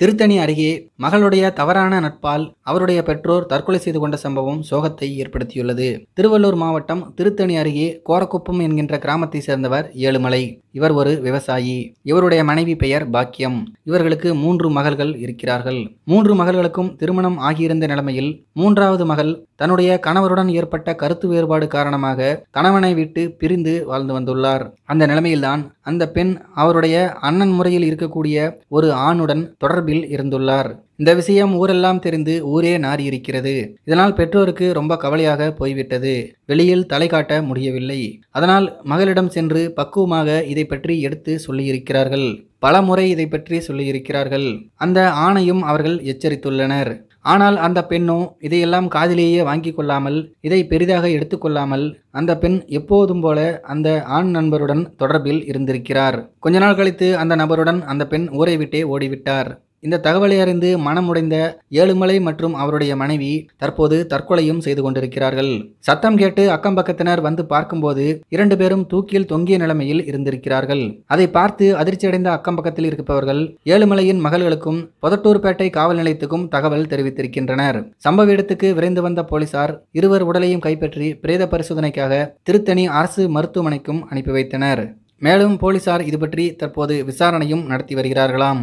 திருத்தணி அருகே மகளுடைய தவறான நட்பால் அவருடைய பெற்றோர் தற்கொலை செய்து கொண்ட சம்பவம் சோகத்தை ஏற்படுத்தியுள்ளது திருவள்ளூர் மாவட்டம் திருத்தணி அருகே கோரக்குப்பம் என்கின்ற கிராமத்தை சேர்ந்தவர் ஏழுமலை இவர் ஒரு விவசாயி இவருடைய மனைவி பெயர் பாக்கியம் இவர்களுக்கு மூன்று மகள்கள் இருக்கிறார்கள் மூன்று மகள்களுக்கும் திருமணம் ஆகியிருந்த நிலைமையில் மூன்றாவது மகள் தன்னுடைய கணவருடன் ஏற்பட்ட கருத்து வேறுபாடு காரணமாக கணவனை விட்டு பிரிந்து வாழ்ந்து வந்துள்ளார் அந்த நிலைமையில்தான் அந்த பெண் அவருடைய அண்ணன் முறையில் இருக்கக்கூடிய ஒரு ஆணுடன் தொடர்பில் இருந்துள்ளார் இந்த விஷயம் ஊரெல்லாம் தெரிந்து ஊரே நாரி இருக்கிறது இதனால் பெற்றோருக்கு ரொம்ப கவலையாக போய்விட்டது வெளியில் தலை காட்ட முடியவில்லை அதனால் மகளிடம் சென்று பக்குவமாக இதை பற்றி எடுத்து சொல்லியிருக்கிறார்கள் பல முறை இதை பற்றி சொல்லியிருக்கிறார்கள் அந்த ஆணையும் அவர்கள் எச்சரித்துள்ளனர் ஆனால் அந்த பெண்ணோ இதையெல்லாம் காதிலேயே வாங்கி கொள்ளாமல் இதை பெரிதாக எடுத்துக்கொள்ளாமல் அந்த பெண் எப்போதும் போல அந்த ஆண் நண்பருடன் தொடர்பில் இருந்திருக்கிறார் கொஞ்ச நாள் கழித்து அந்த நபருடன் அந்த பெண் ஊரை விட்டே ஓடிவிட்டார் இந்த தகவலை அறிந்து மனமுடைந்த ஏழுமலை மற்றும் அவருடைய மனைவி தற்போது தற்கொலையும் செய்து கொண்டிருக்கிறார்கள் சத்தம் கேட்டு அக்கம் பக்கத்தினர் வந்து பார்க்கும்போது இரண்டு பேரும் தூக்கில் தொங்கிய நிலைமையில் இருந்திருக்கிறார்கள் அதை பார்த்து அதிர்ச்சியடைந்த அக்கம் பக்கத்தில் இருப்பவர்கள் ஏழுமலையின் மகள்களுக்கும் பொதட்டூர்பேட்டை காவல் நிலையத்துக்கும் தகவல் தெரிவித்திருக்கின்றனர் சம்பவ இடத்துக்கு விரைந்து வந்த போலீசார் இருவர் உடலையும் கைப்பற்றி பிரேத பரிசோதனைக்காக திருத்தணி அரசு மருத்துவமனைக்கும் அனுப்பி வைத்தனர் மேலும் போலீசார் இதுபற்றி தற்போது விசாரணையும் நடத்தி வருகிறார்களாம்